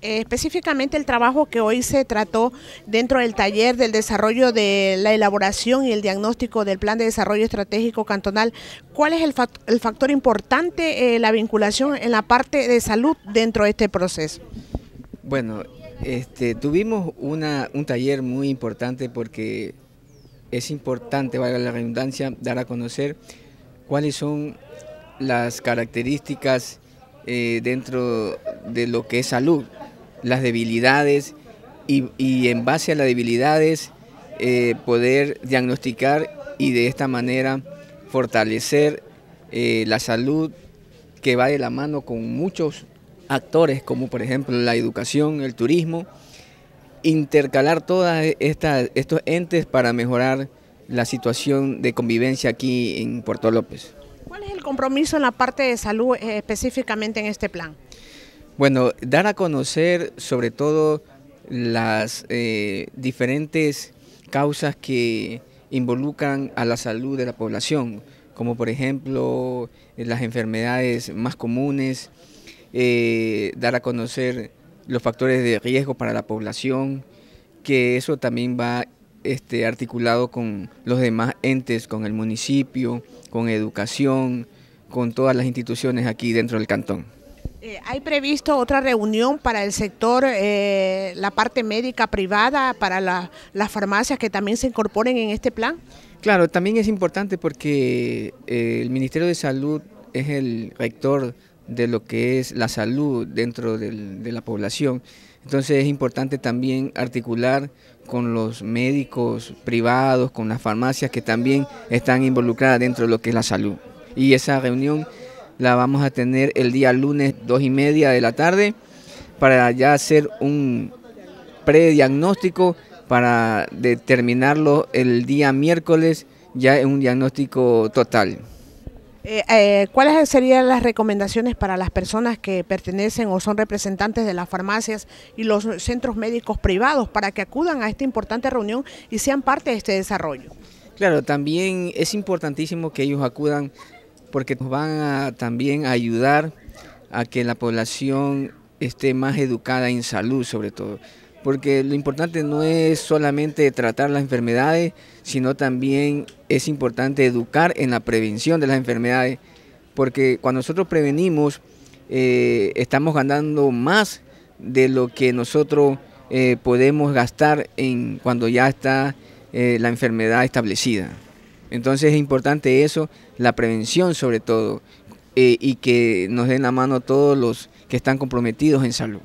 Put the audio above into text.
Eh, específicamente el trabajo que hoy se trató dentro del taller del desarrollo de la elaboración y el diagnóstico del Plan de Desarrollo Estratégico Cantonal, ¿cuál es el, factor importante, eh, la vinculación en la parte de salud dentro de este proceso? Bueno, este, tuvimos un taller muy importante porque es importante, valga la redundancia, dar a conocer cuáles son las características eh, dentro de lo que es salud las debilidades y, en base a las debilidades eh, poder diagnosticar y de esta manera fortalecer eh, la salud que va de la mano con muchos actores como por ejemplo la educación, el turismo, intercalar todos estos entes para mejorar la situación de convivencia aquí en Puerto López. ¿Cuál es el compromiso en la parte de salud eh, específicamente en este plan? Bueno, dar a conocer sobre todo las eh, diferentes causas que involucran a la salud de la población, como por ejemplo eh, las enfermedades más comunes, eh, dar a conocer los factores de riesgo para la población, que eso también va este, articulado con los demás entes, con el municipio, con educación, con todas las instituciones aquí dentro del cantón. Eh, ¿Hay previsto otra reunión para el sector, eh, la parte médica privada, para las farmacias que también se incorporen en este plan? Claro, también es importante porque eh, el Ministerio de Salud es el rector de lo que es la salud dentro de la población. Entonces es importante también articular con los médicos privados, con las farmacias que también están involucradas dentro de lo que es la salud. Y esa reunión la vamos a tener el día lunes dos y media de la tarde para ya hacer un prediagnóstico para determinarlo el día miércoles ya en un diagnóstico total. Eh, eh, ¿Cuáles serían las recomendaciones para las personas que pertenecen o son representantes de las farmacias y los centros médicos privados para que acudan a esta importante reunión y sean parte de este desarrollo? Claro, también es importantísimo que ellos acudan porque nos van a, también ayudar a que la población esté más educada en salud sobre todo. Porque lo importante no es solamente tratar las enfermedades, sino también es importante educar en la prevención de las enfermedades. Porque cuando nosotros prevenimos, eh, estamos ganando más de lo que nosotros eh, podemos gastar en cuando ya está eh, la enfermedad establecida. Entonces es importante eso, la prevención sobre todo, eh, y que nos den la mano todos los que están comprometidos en salud.